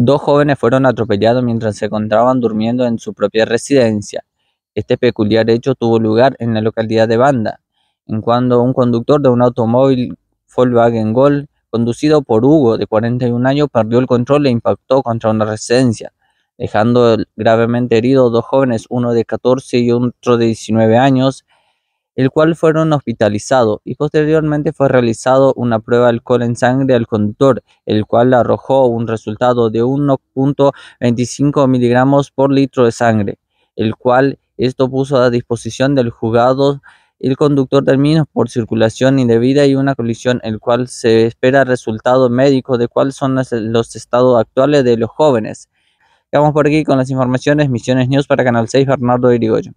Dos jóvenes fueron atropellados mientras se encontraban durmiendo en su propia residencia. Este peculiar hecho tuvo lugar en la localidad de Banda, en cuando un conductor de un automóvil Volkswagen Gol, conducido por Hugo, de 41 años, perdió el control e impactó contra una residencia, dejando gravemente heridos dos jóvenes, uno de 14 y otro de 19 años, el cual fueron hospitalizados y posteriormente fue realizado una prueba de alcohol en sangre al conductor, el cual arrojó un resultado de 1.25 miligramos por litro de sangre, el cual esto puso a disposición del juzgado el conductor terminó por circulación indebida y una colisión, el cual se espera resultado médico de cuáles son los, estados actuales de los jóvenes. Vamos por aquí con las informaciones, Misiones News para Canal 6, Bernardo Irigoyen.